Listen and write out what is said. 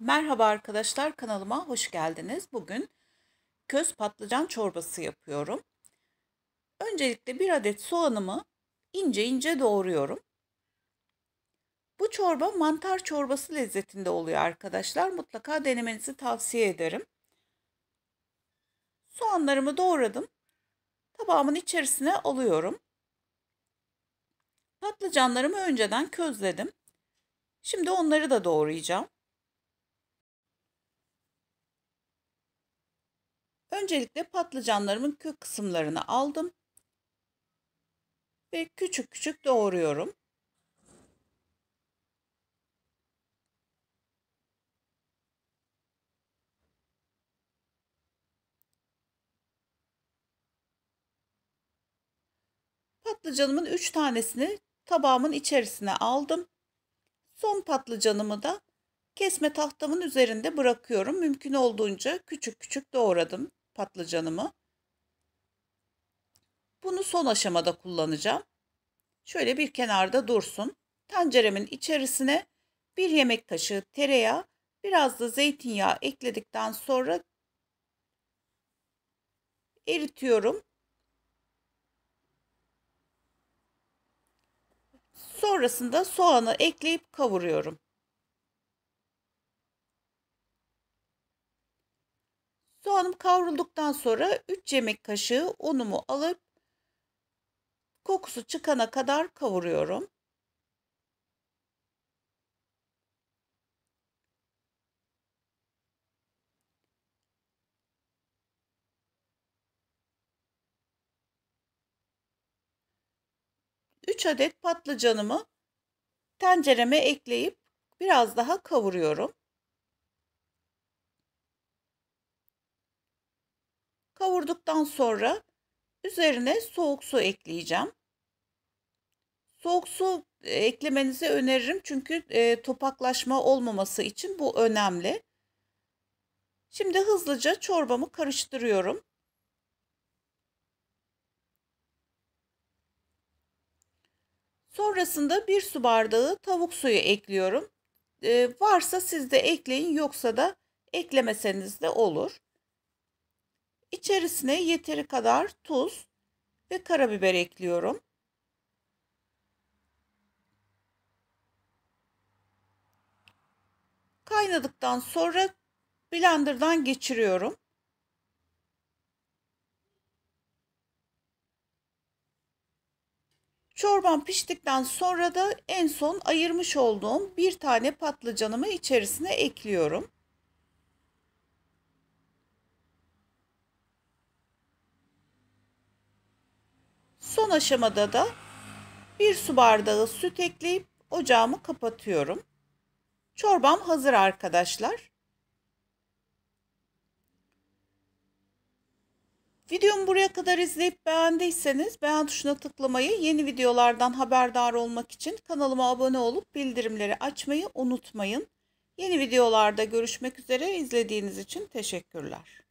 Merhaba arkadaşlar kanalıma hoş geldiniz. Bugün köz patlıcan çorbası yapıyorum. Öncelikle bir adet soğanımı ince ince doğruyorum. Bu çorba mantar çorbası lezzetinde oluyor arkadaşlar. Mutlaka denemenizi tavsiye ederim. Soğanlarımı doğradım. Tabağımın içerisine alıyorum. Patlıcanlarımı önceden közledim. Şimdi onları da doğrayacağım. Öncelikle patlıcanlarımın kök kısımlarını aldım ve küçük küçük doğruyorum. Patlıcanımın 3 tanesini tabağımın içerisine aldım. Son patlıcanımı da kesme tahtamın üzerinde bırakıyorum. Mümkün olduğunca küçük küçük doğradım patlıcanımı. Bunu son aşamada kullanacağım. Şöyle bir kenarda dursun. Tenceremin içerisine bir yemek kaşığı tereyağı, biraz da zeytinyağı ekledikten sonra eritiyorum. Sonrasında soğanı ekleyip kavuruyorum. Soğanım kavrulduktan sonra 3 yemek kaşığı unumu alıp kokusu çıkana kadar kavuruyorum. Üç adet patlıcanımı tencereme ekleyip biraz daha kavuruyorum. Kavurduktan sonra üzerine soğuk su ekleyeceğim. Soğuk su e, eklemenizi öneririm çünkü e, topaklaşma olmaması için bu önemli. Şimdi hızlıca çorbamı karıştırıyorum. Sonrasında bir su bardağı tavuk suyu ekliyorum. E, varsa siz de ekleyin yoksa da eklemeseniz de olur. İçerisine yeteri kadar tuz ve karabiber ekliyorum. Kaynadıktan sonra blenderdan geçiriyorum. Çorban piştikten sonra da en son ayırmış olduğum bir tane patlıcanımı içerisine ekliyorum. Son aşamada da bir su bardağı süt ekleyip ocağımı kapatıyorum. Çorbam hazır arkadaşlar. Videomu buraya kadar izleyip beğendiyseniz beğen tuşuna tıklamayı, yeni videolardan haberdar olmak için kanalıma abone olup bildirimleri açmayı unutmayın. Yeni videolarda görüşmek üzere. İzlediğiniz için teşekkürler.